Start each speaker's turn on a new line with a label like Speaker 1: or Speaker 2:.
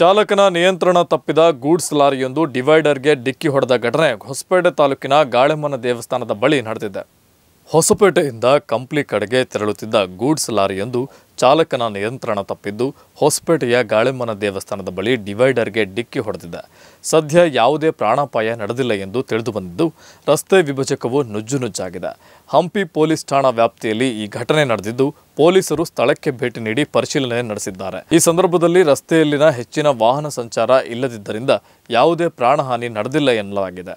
Speaker 1: ಚಾಲಕನ ನಿಯಂತ್ರಣ ತಪ್ಪಿದ ಗೂಡ್ಸ್ ಲಾರಿಯೊಂದು ಡಿವೈಡರ್ಗೆ ಡಿಕ್ಕಿ ಹೊಡೆದ ಘಟನೆ ಹೊಸಪೇಟೆ ತಾಲೂಕಿನ ಗಾಳೆಮ್ಮನ ದೇವಸ್ಥಾನದ ಬಳಿ ನಡೆದಿದೆ ಹೊಸಪೇಟೆಯಿಂದ ಕಂಪ್ಲಿ ಕಡೆಗೆ ತೆರಳುತ್ತಿದ್ದ ಗೂಡ್ಸ್ ಲಾರಿಯೊಂದು ಚಾಲಕನ ನಿಯಂತ್ರಣ ತಪ್ಪಿದ್ದು ಹೊಸಪೇಟೆಯ ಗಾಳಿಮ್ಮನ ದೇವಸ್ಥಾನದ ಬಳಿ ಡಿವೈಡರ್ಗೆ ಡಿಕ್ಕಿ ಹೊಡೆದಿದೆ ಸದ್ಯ ಯಾವುದೇ ಪ್ರಾಣಾಪಾಯ ನಡೆದಿಲ್ಲ ಎಂದು ತಿಳಿದುಬಂದಿದ್ದು ರಸ್ತೆ ವಿಭಜಕವು ನುಜ್ಜು ನುಜ್ಜಾಗಿದೆ ಹಂಪಿ ಪೊಲೀಸ್ ಠಾಣಾ ವ್ಯಾಪ್ತಿಯಲ್ಲಿ ಈ ಘಟನೆ ನಡೆದಿದ್ದು ಪೊಲೀಸರು ಸ್ಥಳಕ್ಕೆ ಭೇಟಿ ನೀಡಿ ಪರಿಶೀಲನೆ ನಡೆಸಿದ್ದಾರೆ ಈ ಸಂದರ್ಭದಲ್ಲಿ ರಸ್ತೆಯಲ್ಲಿನ ಹೆಚ್ಚಿನ ವಾಹನ ಸಂಚಾರ ಇಲ್ಲದಿದ್ದರಿಂದ ಯಾವುದೇ ಪ್ರಾಣಹಾನಿ ನಡೆದಿಲ್ಲ ಎನ್ನಲಾಗಿದೆ